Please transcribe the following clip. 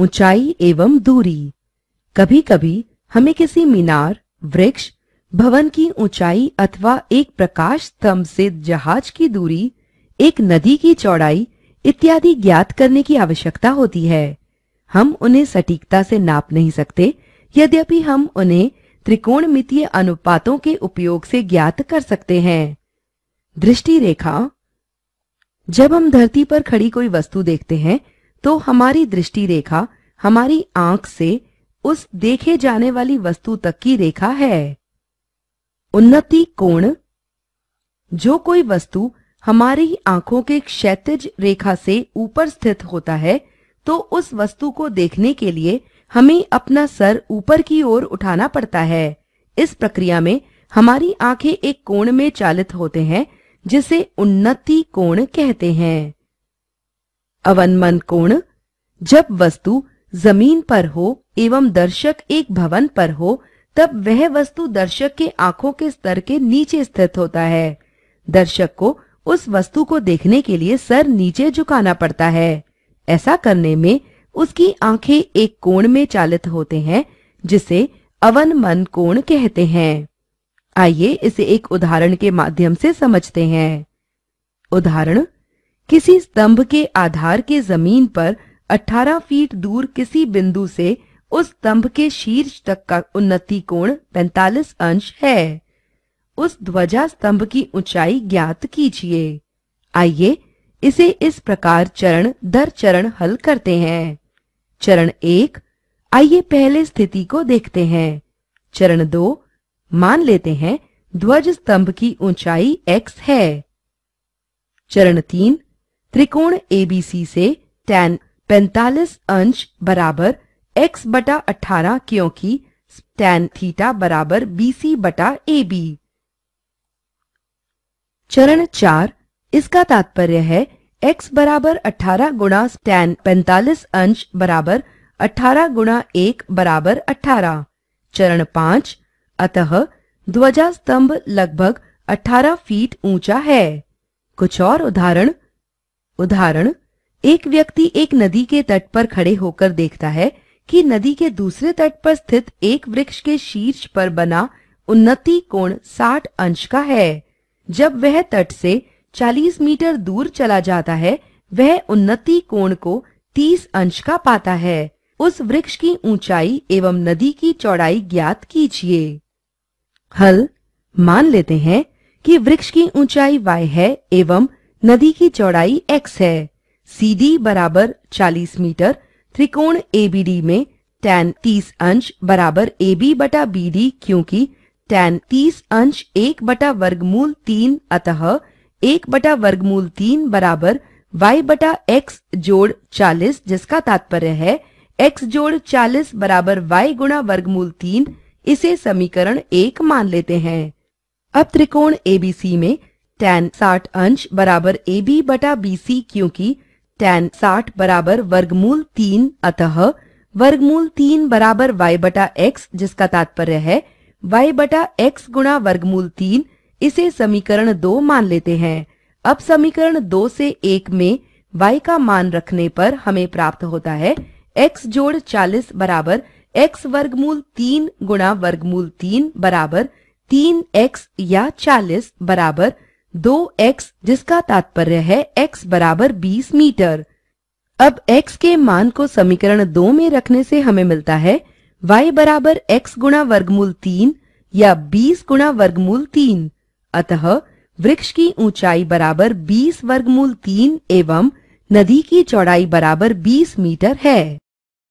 ऊंचाई एवं दूरी कभी कभी हमें किसी मीनार वृक्ष भवन की ऊंचाई अथवा एक प्रकाश स्तंभ से जहाज की दूरी एक नदी की चौड़ाई इत्यादि ज्ञात करने की आवश्यकता होती है हम उन्हें सटीकता से नाप नहीं सकते यद्यपि हम उन्हें त्रिकोणमितीय अनुपातों के उपयोग से ज्ञात कर सकते हैं दृष्टि रेखा जब हम धरती पर खड़ी कोई वस्तु देखते हैं तो हमारी दृष्टि रेखा हमारी आंख से उस देखे जाने वाली वस्तु तक की रेखा है उन्नति कोण जो कोई वस्तु हमारी आंखों के क्षैतिज रेखा से ऊपर स्थित होता है तो उस वस्तु को देखने के लिए हमें अपना सर ऊपर की ओर उठाना पड़ता है इस प्रक्रिया में हमारी आंखें एक कोण में चालित होते हैं जिसे उन्नति कोण कहते हैं अवनमन कोण जब वस्तु जमीन पर हो एवं दर्शक एक भवन पर हो तब वह वस्तु दर्शक के आंखों के स्तर के नीचे स्थित होता है दर्शक को उस वस्तु को देखने के लिए सर नीचे झुकाना पड़ता है ऐसा करने में उसकी आंखें एक कोण में चालित होते हैं जिसे अवन मन कोण कहते हैं आइए इसे एक उदाहरण के माध्यम से समझते हैं उदाहरण किसी स्तंभ के आधार के जमीन पर 18 फीट दूर किसी बिंदु से उस स्तंभ के शीर्ष तक का उन्नति कोण 45 अंश है उस ध्वजा स्तंभ की ऊंचाई ज्ञात कीजिए आइए इसे इस प्रकार चरण दर चरण हल करते हैं चरण एक आइए पहले स्थिति को देखते हैं चरण दो मान लेते हैं ध्वज स्तंभ की ऊंचाई x है चरण तीन त्रिकोण एबीसी से टेन पैंतालीस अंश बराबर x बटा अठारह क्योंकि टेन थीटा बराबर BC बटा बी चरण चार इसका तात्पर्य है x बराबर अठारह गुणा टैन पैंतालीस अंश बराबर अठारह गुणा एक बराबर अठारह चरण पांच अतः ध्वजा स्तंभ लगभग अठारह फीट ऊंचा है कुछ और उदाहरण उदाहरण एक व्यक्ति एक नदी के तट पर खड़े होकर देखता है कि नदी के दूसरे तट पर स्थित एक वृक्ष के शीर्ष पर बना उन्नति कोण 60 अंश का है जब वह तट से 40 मीटर दूर चला जाता है वह उन्नति कोण को 30 अंश का पाता है उस वृक्ष की ऊंचाई एवं नदी की चौड़ाई ज्ञात कीजिए हल मान लेते हैं कि वृक्ष की ऊंचाई y है एवं नदी की चौड़ाई x है CD बराबर 40 मीटर त्रिकोण एबीडी में tan 30 अंश बराबर AB बी बटा बी डी क्योंकि tan 30 अंश एक बटा वर्गमूल तीन अतः एक बटा वर्गमूल तीन बराबर y बटा x जोड़ 40 जिसका तात्पर्य है x जोड़ 40 बराबर y गुणा वर्गमूल तीन इसे समीकरण एक मान लेते हैं अब त्रिकोण एबीसी में टेन साठ अंश बराबर ए बी बटा बी सी क्योंकि टेन साठ बराबर वर्गमूल तीन अतः वर्गमूल तीन बराबर वाई बटा एक्स जिसका तात्पर्य है वाई बटा एक्स गुणा वर्गमूल तीन इसे समीकरण दो मान लेते हैं अब समीकरण दो से एक में वाई का मान रखने पर हमें प्राप्त होता है एक्स जोड़ चालीस बराबर एक्स वर्गमूल तीन गुणा वर्गमूल तीन बराबर तीन एक्स या चालीस बराबर दो एक्स जिसका तात्पर्य है एक्स बराबर बीस मीटर अब एक्स के मान को समीकरण दो में रखने से हमें मिलता है y बराबर एक्स गुणा वर्गमूल तीन या बीस गुणा वर्गमूल तीन अतः वृक्ष की ऊंचाई बराबर बीस वर्गमूल तीन एवं नदी की चौड़ाई बराबर बीस मीटर है